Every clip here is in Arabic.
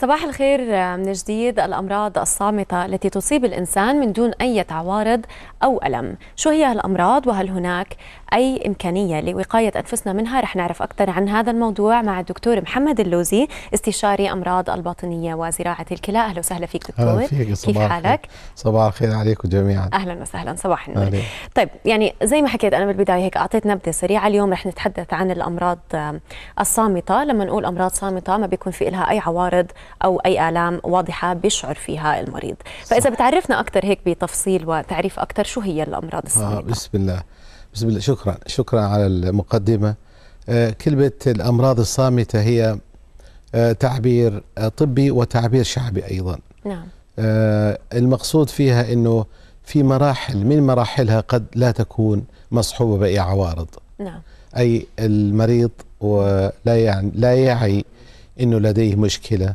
صباح الخير من جديد الأمراض الصامتة التي تصيب الإنسان من دون أي عوارض أو ألم شو هي هالأمراض وهل هناك أي إمكانية لوقاية أنفسنا منها رح نعرف أكثر عن هذا الموضوع مع الدكتور محمد اللوزي استشاري أمراض الباطنية وزراعة الكلى أهلا وسهلا فيك دكتور فيك صباح كيف حالك؟ صباح الخير عليكم جميعا أهلا وسهلا صباح النور طيب يعني زي ما حكيت أنا بالبداية هيك أعطيت نبذة سريعة اليوم رح نتحدث عن الأمراض الصامتة لما نقول أمراض صامتة ما بيكون في لها أي عوارض أو أي آلام واضحة بيشعر فيها المريض فإذا بتعرفنا أكثر هيك بتفصيل وتعريف أكثر شو هي الأمراض آه، السابقة آه بسم الله بسم الله شكرا شكرا على المقدمة آه كلمة الأمراض الصامتة هي آه تعبير آه طبي وتعبير شعبي أيضا نعم آه، المقصود فيها أنه في مراحل من مراحلها قد لا تكون مصحوبة بأي عوارض نعم أي المريض ولا يعني لا يعي أنه لديه مشكلة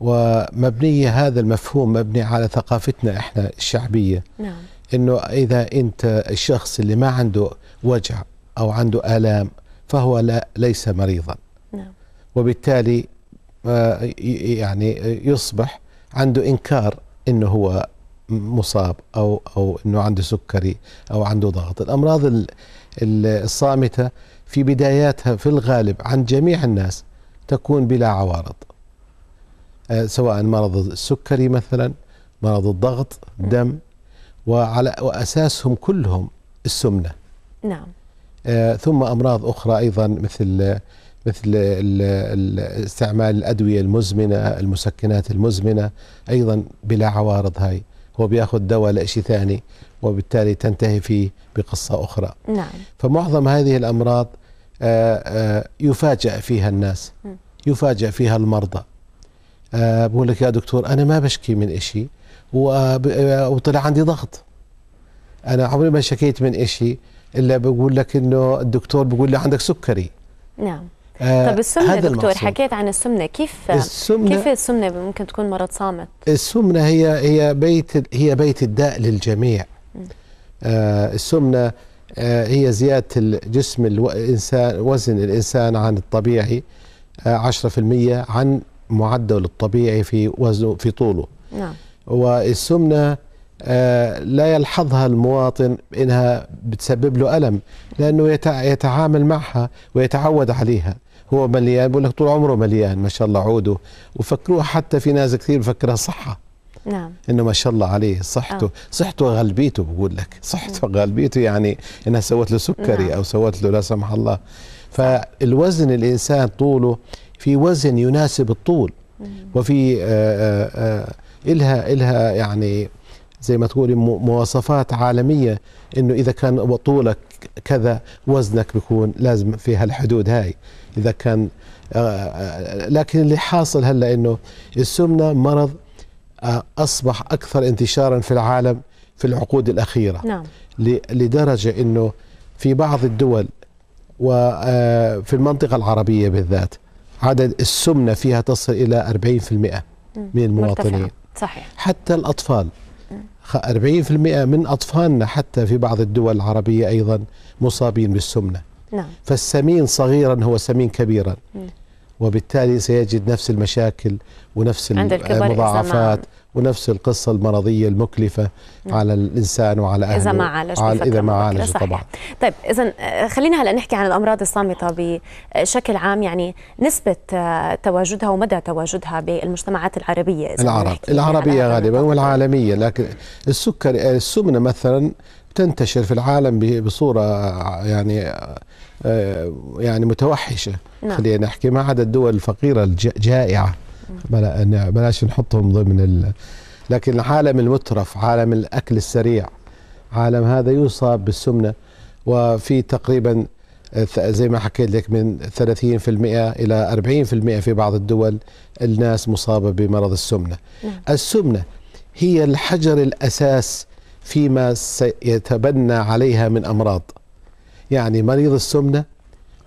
ومبنية هذا المفهوم مبني على ثقافتنا احنا الشعبية نعم. انه اذا انت الشخص اللي ما عنده وجع او عنده آلام فهو لا ليس مريضا نعم. وبالتالي آه، يعني يصبح عنده انكار انه هو مصاب او او انه عنده سكري او عنده ضغط الامراض الصامته في بداياتها في الغالب عند جميع الناس تكون بلا عوارض آه، سواء مرض السكري مثلا مرض الضغط دم وعلى وأساسهم كلهم السمنة نعم آه، ثم أمراض أخرى أيضا مثل مثل استعمال الأدوية المزمنة المسكنات المزمنة أيضا بلا عوارض هاي هو بياخذ دواء لشيء ثاني وبالتالي تنتهي فيه بقصة أخرى نعم. فمعظم هذه الأمراض آه، يفاجأ فيها الناس يفاجأ فيها المرضى آه، بقول لك يا دكتور انا ما بشكي من شيء آه، وطلع عندي ضغط انا عمري ما شكيت من شيء الا بقول لك انه الدكتور بقول لي عندك سكري نعم آه طب السمنه دكتور المقصود. حكيت عن السمنه كيف السمنة كيف السمنه ممكن تكون مرض صامت السمنه هي هي بيت هي بيت الداء للجميع آه السمنه آه هي زياده الجسم الانسان وزن الانسان عن الطبيعي 10% آه، عن معدل الطبيعي في وزنه في طوله نعم. والسمنة آه لا يلحظها المواطن انها بتسبب له الم لانه يتعامل معها ويتعود عليها هو مليان بقول لك طول عمره مليان ما شاء الله عوده وفكروها حتى في ناس كثير بفكرها صحه نعم انه ما شاء الله عليه صحته آه. صحته غلبيته بقول لك صحته غالبيته يعني انها سوت له سكري نعم. او سوت له لا سمح الله فالوزن الانسان طوله في وزن يناسب الطول وفي آه، آه، آه، إلها إلها يعني زي ما تقولي مواصفات عالمية إنه إذا كان طولك كذا وزنك بيكون لازم في هالحدود هاي إذا كان لكن اللي حاصل هلا إنه السمنة مرض أصبح أكثر انتشارا في العالم في العقود الأخيرة نعم. لدرجة إنه في بعض الدول وفي المنطقة العربية بالذات عدد السمنة فيها تصل إلى 40% من المواطنين صحيح حتى الأطفال 40% من أطفالنا حتى في بعض الدول العربية أيضا مصابين بالسمنة نعم. فالسمين صغيرا هو سمين كبيرا وبالتالي سيجد نفس المشاكل ونفس المضاعفات ونفس القصة المرضية المكلفة على الإنسان وعلى أهله إذا ما عالج على إذا ما عالج طبعا طيب إذا آه، خلينا هلأ نحكي عن الأمراض الصامتة بشكل عام يعني نسبة آه، تواجدها ومدى تواجدها بالمجتمعات العربية إذا العرب العربية غالبا والعالمية لكن السكر آه، السمنة مثلا تنتشر في العالم بصورة يعني يعني متوحشة نعم. خلينا نحكي ما عدا الدول الفقيرة الجائعة بلاش نحطهم ضمن ال... لكن عالم المترف عالم الأكل السريع عالم هذا يصاب بالسمنة وفي تقريبا زي ما حكيت لك من 30% إلى 40% في بعض الدول الناس مصابة بمرض السمنة نعم. السمنة هي الحجر الأساس فيما سيتبنى عليها من أمراض يعني مريض السمنة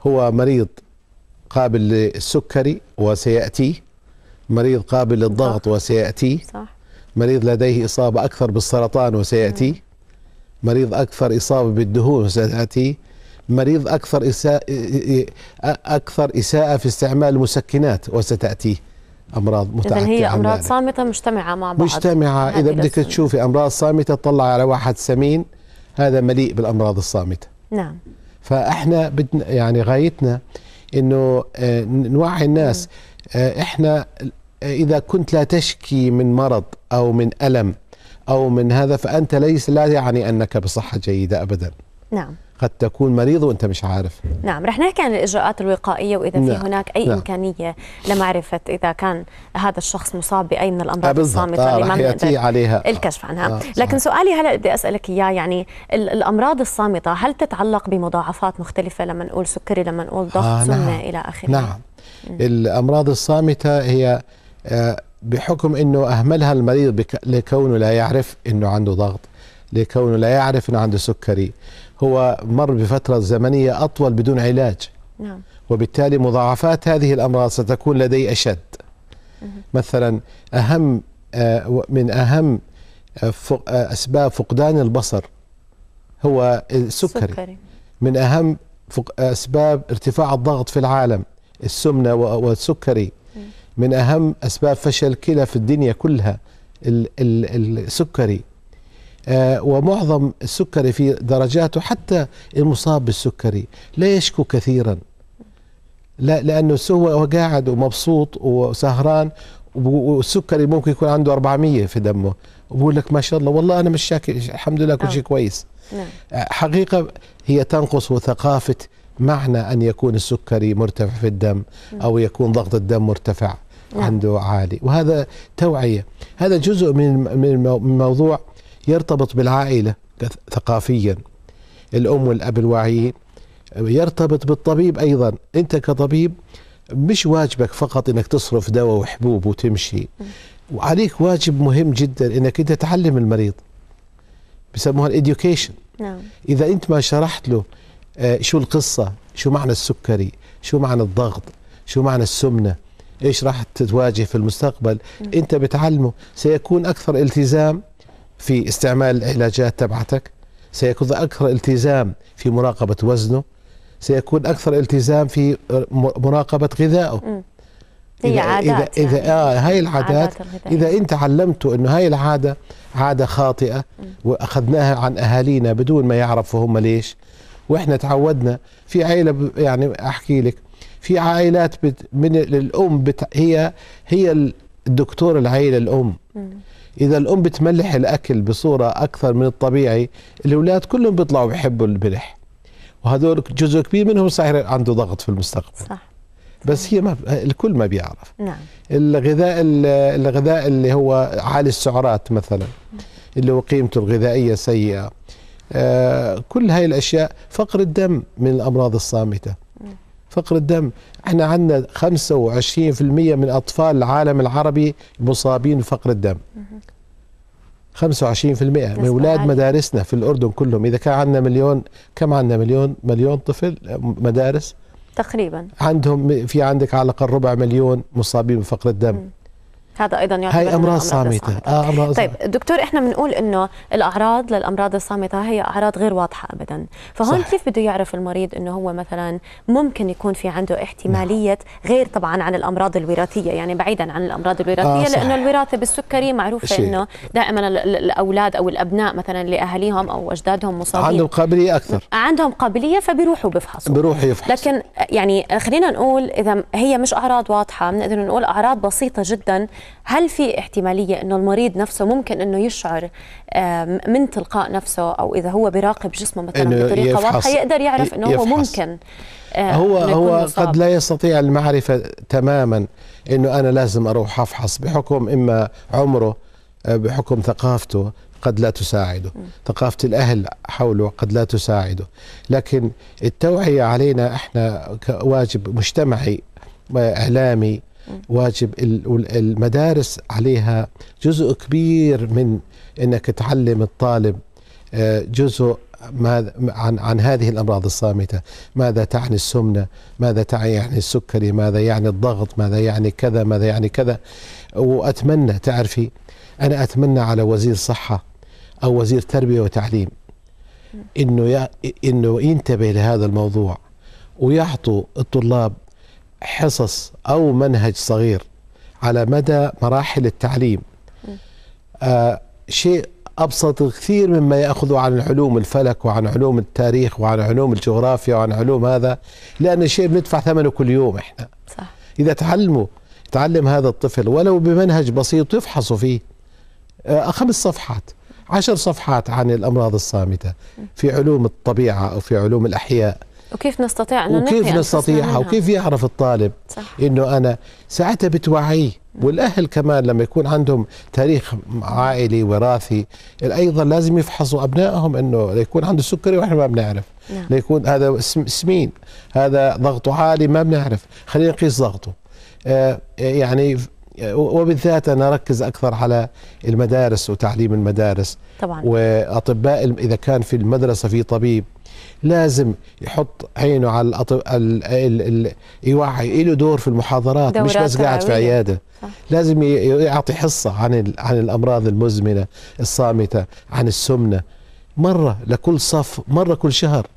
هو مريض قابل للسكري وسيأتيه مريض قابل للضغط وسيأتي صح. مريض لديه إصابة أكثر بالسرطان وسيأتي مم. مريض أكثر إصابة بالدهون وسيأتي مريض أكثر إساءة, أكثر إساءة في استعمال المسكنات وستأتي أمراض متعددة إذا هي أمراض ذلك. صامتة مجتمعة مع بعض مجتمعة إذا بدك تشوفي أمراض صامتة تطلع على واحد سمين هذا مليء بالأمراض الصامتة نعم فإحنا بدنا يعني غايتنا إنه آه، نوعي الناس آه، احنا إذا كنت لا تشكي من مرض أو من ألم أو من هذا فأنت ليس لا يعني أنك بصحة جيدة أبدا نعم قد تكون مريض وانت مش عارف نعم رح نحكي عن الاجراءات الوقائيه واذا نعم. في هناك اي نعم. امكانيه لمعرفه اذا كان هذا الشخص مصاب باي من الامراض آه، الصامته آه، اللي ما ياتي عليها الكشف عنها آه. آه، لكن سؤالي هلا بدي اسالك اياه يعني الامراض الصامته هل تتعلق بمضاعفات مختلفه لما نقول سكري لما نقول ضغط آه نعم. سمنه الى اخره نعم م. الامراض الصامته هي بحكم انه اهملها المريض لكونه لا يعرف انه عنده ضغط لكونه لا يعرف انه عنده سكري هو مر بفتره زمنيه اطول بدون علاج نعم. وبالتالي مضاعفات هذه الامراض ستكون لديه اشد مه. مثلا اهم آه، من اهم آه، آه، اسباب فقدان البصر هو السكري سكري. من اهم اسباب ارتفاع الضغط في العالم السمنه والسكري من أهم أسباب فشل كلى في الدنيا كلها السكري آه، ومعظم السكري في درجاته حتى المصاب بالسكري لا يشكو كثيرا لا لأنه هو قاعد ومبسوط وسهران والسكري ممكن يكون عنده 400 في دمه وبقول لك ما شاء الله والله أنا مش شاكي الحمد لله كل نعم. شيء كويس نعم. آه، حقيقة هي تنقص ثقافة معنى أن يكون السكري مرتفع في الدم نعم. أو يكون ضغط الدم مرتفع نعم. عنده عالي وهذا توعية هذا جزء من من موضوع يرتبط بالعائلة ثقافيا الأم والأب الواعيين يرتبط بالطبيب أيضا أنت كطبيب مش واجبك فقط أنك تصرف دواء وحبوب وتمشي وعليك واجب مهم جدا أنك أنت تعلم المريض بيسموها الإديوكيشن نعم. إذا أنت ما شرحت له آه، شو القصة شو معنى السكري شو معنى الضغط شو معنى السمنة ايش راح تتواجه في المستقبل انت بتعلمه سيكون اكثر التزام في استعمال العلاجات تبعتك سيكون اكثر التزام في مراقبه وزنه سيكون اكثر التزام في مراقبه غذائه هي عادات إذا, يعني آه هاي العادات إذا أنت علمته أنه هاي العادة عادة خاطئة وأخذناها عن أهالينا بدون ما يعرفوا هم ليش وإحنا تعودنا في عيلة يعني أحكي لك في عائلات بت من الام بت هي هي الدكتور العائله الام اذا الام بتملح الاكل بصوره اكثر من الطبيعي الاولاد كلهم بيطلعوا بيحبوا الملح وهذول جزء كبير منهم صحيح عنده ضغط في المستقبل صح بس هي ما الكل ما بيعرف نعم الغذاء الغذاء اللي هو عالي السعرات مثلا اللي هو قيمته الغذائيه سيئه آه كل هاي الاشياء فقر الدم من الامراض الصامته فقر الدم احنا عندنا 25% من اطفال العالم العربي مصابين بفقر الدم 25% من اولاد مدارسنا في الاردن كلهم اذا كان عندنا مليون كم عندنا مليون مليون طفل مدارس تقريبا عندهم في عندك على الاقل ربع مليون مصابين بفقر الدم م. هذا ايضا يعتبر هاي امراض صامته آه أمراض طيب دكتور احنا بنقول انه الاعراض للامراض الصامته هي اعراض غير واضحه ابدا فهون صح. كيف بده يعرف المريض انه هو مثلا ممكن يكون في عنده احتماليه نعم. غير طبعا عن الامراض الوراثيه يعني بعيدا عن الامراض الوراثيه آه لانه الوراثه بالسكري معروفه شيء. انه دائما الاولاد او الابناء مثلا لاهاليهم او اجدادهم مصابين عندهم قابليه اكثر عندهم قابليه فبيروحوا بيفحصوا بيروحوا يفحصوا لكن يعني خلينا نقول اذا هي مش اعراض واضحه بنقدر نقول اعراض بسيطه جدا هل في احتماليه انه المريض نفسه ممكن انه يشعر آه، من تلقاء نفسه او اذا هو بيراقب جسمه مثلا بطريقه واضحه يقدر يعرف انه هو ممكن آه، هو هو مصاب. قد لا يستطيع المعرفه تماما انه انا لازم اروح افحص بحكم اما عمره آه، بحكم ثقافته قد لا تساعده م. ثقافة الأهل حوله قد لا تساعده لكن التوعية علينا إحنا كواجب مجتمعي إعلامي واجب المدارس عليها جزء كبير من انك تعلم الطالب آه، جزء ماذا عن عن هذه الامراض الصامته، ماذا تعني السمنه؟ ماذا يعني السكري؟ ماذا يعني الضغط؟ ماذا يعني كذا؟ ماذا يعني كذا؟ واتمنى تعرفي انا اتمنى على وزير صحه او وزير تربيه وتعليم انه انه ينتبه لهذا الموضوع ويعطوا الطلاب حصص أو منهج صغير على مدى مراحل التعليم آه شيء أبسط كثير مما يأخذوا عن علوم الفلك وعن علوم التاريخ وعن علوم الجغرافيا وعن علوم هذا لأن شيء بندفع ثمنه كل يوم إحنا صح. إذا تعلموا تعلم هذا الطفل ولو بمنهج بسيط يفحصوا فيه آه خمس صفحات عشر صفحات عن الأمراض الصامتة في علوم الطبيعة أو في علوم الأحياء وكيف نستطيع أن وكيف نستطيعها وكيف يعرف الطالب صح. انه انا ساعتها بتوعيه والاهل كمان لما يكون عندهم تاريخ عائلي وراثي ايضا لازم يفحصوا ابنائهم انه ليكون عنده سكري واحنا ما بنعرف نعم. ليكون هذا سمين هذا ضغطه عالي ما بنعرف خلينا نقيس ضغطه آه, آه، يعني آه، وبالذات انا اركز اكثر على المدارس وتعليم المدارس طبعا واطباء اذا كان في المدرسه في طبيب لازم يحط عينه على الأطب... ال... ال... ال... يوعي له دور في المحاضرات مش بس قاعد في عياده لازم يعطي حصه عن ال... عن الامراض المزمنه الصامته عن السمنه مره لكل صف مره كل شهر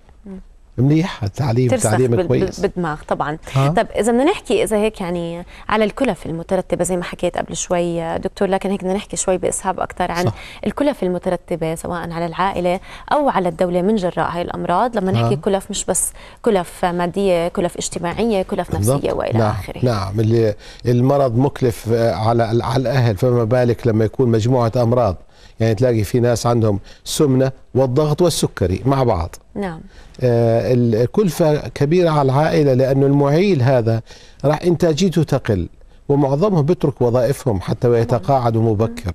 منيح التعليم تعليم كويس بالدماغ طبعا طب اذا بدنا نحكي اذا هيك يعني على الكلف المترتبه زي ما حكيت قبل شوي دكتور لكن هيك بدنا نحكي شوي باسهاب اكثر عن صح. الكلف المترتبه سواء على العائله او على الدوله من جراء هاي الامراض لما نحكي ها؟ كلف مش بس كلف ماديه كلف اجتماعيه كلف نفسيه بالضبط. والى نعم. اخره نعم اللي المرض مكلف آه، على على الاهل فما بالك لما يكون مجموعه امراض يعني تلاقي في ناس عندهم سمنة والضغط والسكري مع بعض نعم آه الكلفة كبيرة على العائلة لأنه المعيل هذا راح إنتاجيته تقل ومعظمهم بيترك وظائفهم حتى ويتقاعدوا مبكر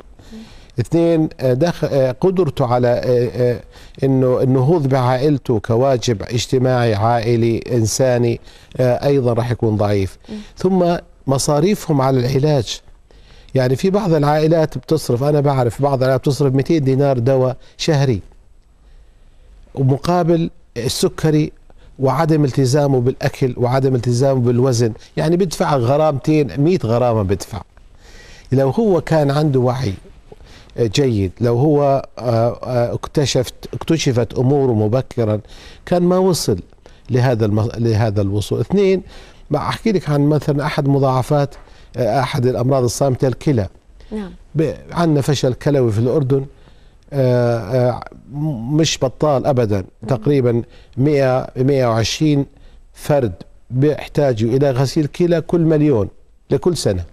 اثنين آه، دخل آه، قدرته على آه، انه النهوض بعائلته كواجب اجتماعي عائلي انساني ايضا راح يكون ضعيف ثم مصاريفهم على العلاج يعني في بعض العائلات بتصرف انا بعرف بعض العائلات بتصرف 200 دينار دواء شهري ومقابل السكري وعدم التزامه بالاكل وعدم التزامه بالوزن يعني بدفع غرامتين 100 غرامه بدفع لو هو كان عنده وعي جيد لو هو آه، آه، اكتشفت اكتشفت اموره مبكرا كان ما وصل لهذا لهذا الوصول اثنين ما احكي لك عن مثلا احد مضاعفات أحد الأمراض الصامتة الكلى نعم عندنا فشل كلوي في الأردن آه، آه، مش بطال أبدا تقريبا 100 120 فرد بيحتاجوا إلى غسيل كلى كل مليون لكل سنة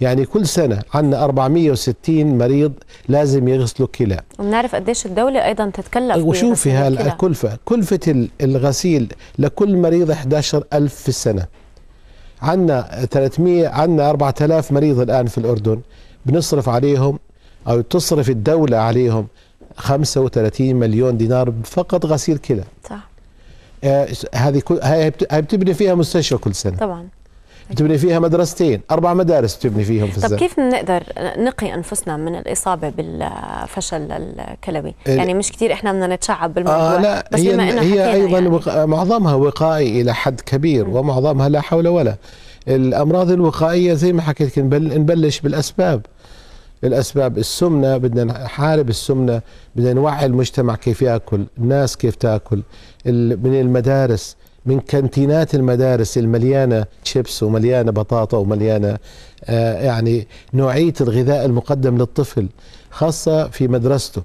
يعني كل سنة عندنا 460 مريض لازم يغسلوا كلى وبنعرف قديش الدولة أيضا تتكلف أيوة، وشوفي هالكلفة كلفة الغسيل لكل مريض 11000 في السنة عندنا 300 عندنا 4000 مريض الان في الاردن بنصرف عليهم او تصرف الدوله عليهم 35 مليون دينار فقط غسيل كلى صح آه هذه هاي بتبني فيها مستشفى كل سنه طبعا تبني فيها مدرستين أربع مدارس تبني فيهم في الزمن طب كيف نقدر نقي أنفسنا من الإصابة بالفشل الكلوي يعني مش كثير إحنا بدنا نتشعب بالموضوع آه لا بس هي, بما هي أيضا يعني. وق... معظمها وقائي إلى حد كبير م. ومعظمها لا حول ولا الأمراض الوقائية زي ما حكيت نبل... نبلش بالأسباب الاسباب السمنه بدنا نحارب السمنه بدنا نوعي المجتمع كيف ياكل الناس كيف تاكل من المدارس من كانتينات المدارس المليانة شيبس ومليانة بطاطا ومليانة آه، يعني نوعية الغذاء المقدم للطفل خاصة في مدرسته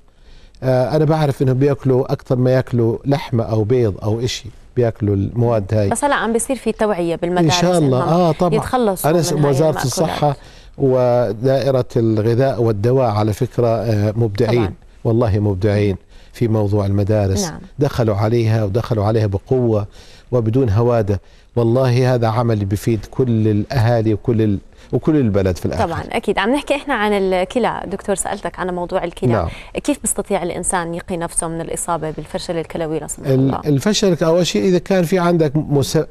آه، أنا بعرف إنهم بياكلوا أكثر ما ياكلوا لحمة أو بيض أو إشي بياكلوا المواد هاي بس هلا عم بيصير في توعية بالمدارس إن شاء الله آه طبعا يتخلصوا أنا وزارة الصحة ودائرة الغذاء والدواء على فكرة آه، مبدعين طبعاً. والله مبدعين في موضوع المدارس نعم. دخلوا عليها ودخلوا عليها بقوة وبدون هواده والله هذا عمل بفيد كل الاهالي وكل ال... وكل البلد في الاخر طبعا اكيد عم نحكي احنا عن الكلى دكتور سالتك عن موضوع الكلى نعم. كيف بيستطيع الانسان يقي نفسه من الاصابه بالفشل الكلوي لا سمح الله الفشل اول شيء اذا كان في عندك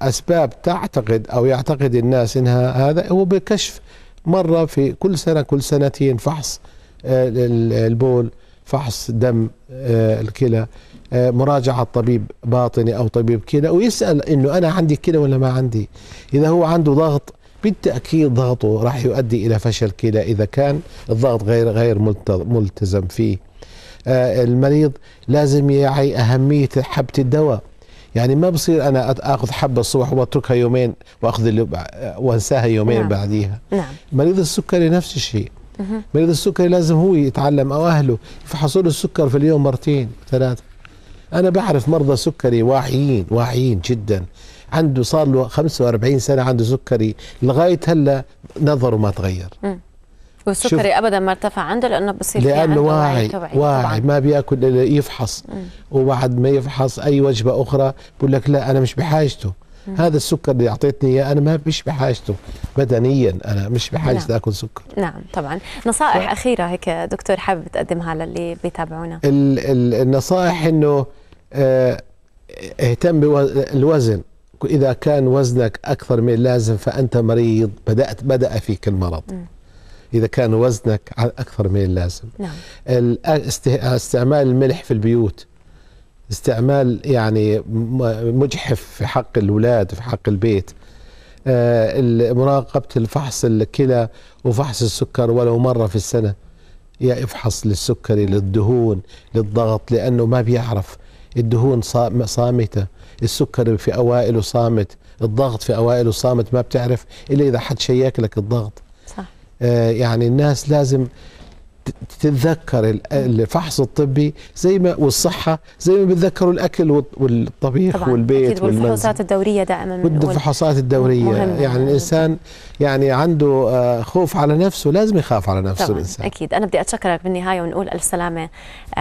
اسباب تعتقد او يعتقد الناس انها هذا هو بكشف مره في كل سنه كل سنتين فحص آه، البول فحص دم آه، الكلى آه، مراجعة طبيب باطني أو طبيب كلى ويسأل إنه أنا عندي كلى ولا ما عندي إذا هو عنده ضغط بالتأكيد ضغطه راح يؤدي إلى فشل كلى إذا كان الضغط غير غير ملتزم فيه آه، المريض لازم يعي أهمية حبة الدواء يعني ما بصير انا اخذ حبه الصبح واتركها يومين واخذ وانساها يومين نعم. بعديها نعم. مريض السكري نفس الشيء مريض السكري لازم هو يتعلم او اهله يفحصوا له السكر في اليوم مرتين ثلاثه أنا بعرف مرضى سكري واعيين واعيين جدا عنده صار له 45 سنة عنده سكري لغاية هلا نظره ما تغير والسكري ابدا ما ارتفع عنده لانه بصير لانه واعي واعي, واعي ما بياكل الا يفحص م. وبعد ما يفحص اي وجبه اخرى بقول لك لا انا مش بحاجته م. هذا السكر اللي اعطيتني اياه انا ما مش بحاجته بدنيا انا مش بحاجه نعم. اكل سكر نعم طبعا نصائح ف... اخيره هيك دكتور حابب تقدمها للي بيتابعونا ال ال النصائح انه آه، اهتم بالوزن إذا كان وزنك أكثر من اللازم فأنت مريض بدأت بدأ فيك المرض م. إذا كان وزنك أكثر من اللازم نعم. استعمال الملح في البيوت استعمال يعني مجحف في حق الولاد في حق البيت آه، مراقبة الفحص الكلى وفحص السكر ولو مرة في السنة يا افحص للسكري للدهون للضغط لأنه ما بيعرف الدهون صامته السكر في اوائله صامت الضغط في اوائله صامت ما بتعرف الا اذا حد شيك لك الضغط صح آه يعني الناس لازم تتذكر الفحص الطبي زي ما والصحه زي ما بتذكروا الاكل والطبيخ طبعاً والبيت والفحوصات الدوريه دائما والفحوصات الدوريه مهم. يعني الانسان يعني عنده آه، خوف على نفسه لازم يخاف على نفسه طبعاً. الانسان اكيد انا بدي اتشكرك بالنهايه ونقول الف سلامه آه،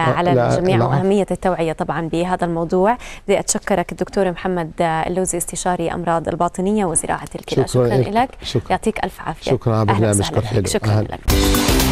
آه، على الجميع واهميه التوعيه طبعا بهذا الموضوع بدي اتشكرك الدكتور محمد اللوزي استشاري امراض الباطنيه وزراعه الكلى شكرا, شكرا لك شكرا. يعطيك الف عافيه شكرا على برنامجك حلو شكرا أهل. لك